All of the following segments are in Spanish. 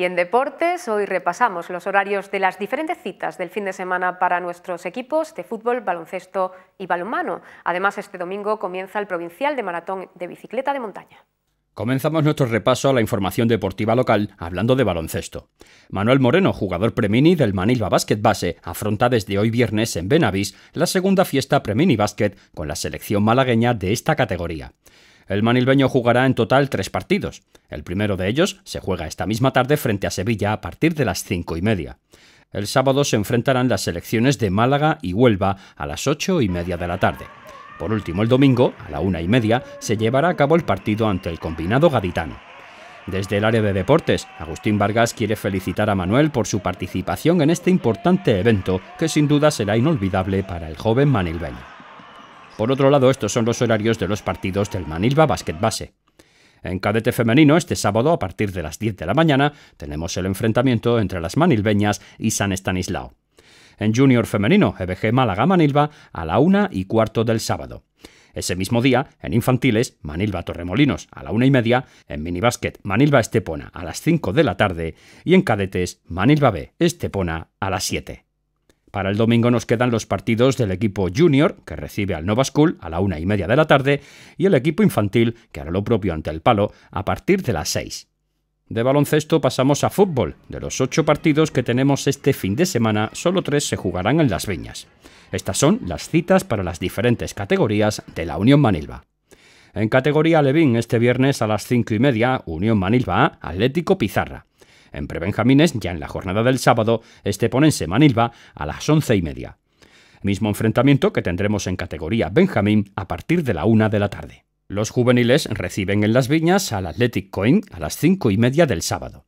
Y en deportes, hoy repasamos los horarios de las diferentes citas del fin de semana para nuestros equipos de fútbol, baloncesto y balonmano. Además, este domingo comienza el provincial de maratón de bicicleta de montaña. Comenzamos nuestro repaso a la información deportiva local hablando de baloncesto. Manuel Moreno, jugador Premini del Manilva Basket Base, afronta desde hoy viernes en Benavís la segunda fiesta Premini Basket con la selección malagueña de esta categoría. El manilbeño jugará en total tres partidos. El primero de ellos se juega esta misma tarde frente a Sevilla a partir de las cinco y media. El sábado se enfrentarán las selecciones de Málaga y Huelva a las ocho y media de la tarde. Por último, el domingo, a la una y media, se llevará a cabo el partido ante el combinado gaditano. Desde el área de deportes, Agustín Vargas quiere felicitar a Manuel por su participación en este importante evento que sin duda será inolvidable para el joven manilbeño. Por otro lado, estos son los horarios de los partidos del Manilva Basket Base. En cadete femenino, este sábado a partir de las 10 de la mañana, tenemos el enfrentamiento entre las manilveñas y San Estanislao. En junior femenino, EBG Málaga Manilva a la 1 y cuarto del sábado. Ese mismo día, en infantiles, Manilva Torremolinos a la una y media, en minibásquet Manilva Estepona a las 5 de la tarde y en cadetes Manilva B Estepona a las 7. Para el domingo nos quedan los partidos del equipo junior, que recibe al Nova School a la una y media de la tarde, y el equipo infantil, que hará lo propio ante el palo, a partir de las seis. De baloncesto pasamos a fútbol. De los ocho partidos que tenemos este fin de semana, solo tres se jugarán en Las Viñas. Estas son las citas para las diferentes categorías de la Unión Manilva. En categoría Levín, este viernes a las cinco y media, Unión Manilva Atlético Pizarra. En prebenjamines, ya en la jornada del sábado, este ponense Manilva a las once y media. Mismo enfrentamiento que tendremos en categoría Benjamín a partir de la una de la tarde. Los juveniles reciben en Las Viñas al Athletic Coin a las cinco y media del sábado.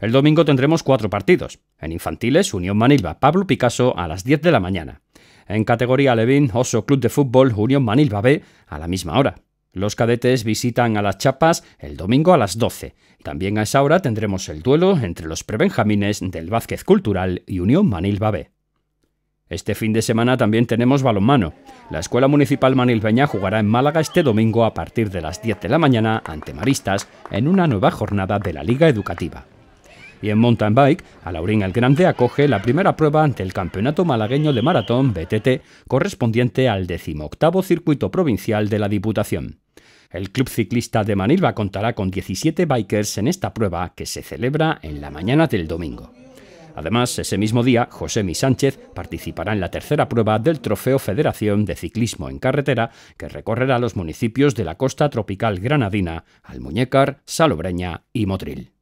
El domingo tendremos cuatro partidos. En infantiles, Unión Manilva, Pablo Picasso a las 10 de la mañana. En categoría Levin, Oso Club de Fútbol, Unión Manilva B a la misma hora. Los cadetes visitan a las chapas el domingo a las 12. También a esa hora tendremos el duelo entre los prebenjamines del Vázquez Cultural y Unión Manil Este fin de semana también tenemos balonmano. La Escuela Municipal Manilbeña jugará en Málaga este domingo a partir de las 10 de la mañana ante Maristas en una nueva jornada de la Liga Educativa. Y en mountain bike, Alaurín el Grande acoge la primera prueba ante el Campeonato Malagueño de Maratón BTT correspondiente al decimoctavo circuito provincial de la Diputación. El Club Ciclista de Manilva contará con 17 bikers en esta prueba que se celebra en la mañana del domingo. Además, ese mismo día, Mi Sánchez participará en la tercera prueba del Trofeo Federación de Ciclismo en Carretera, que recorrerá los municipios de la costa tropical granadina, Almuñécar, Salobreña y Motril.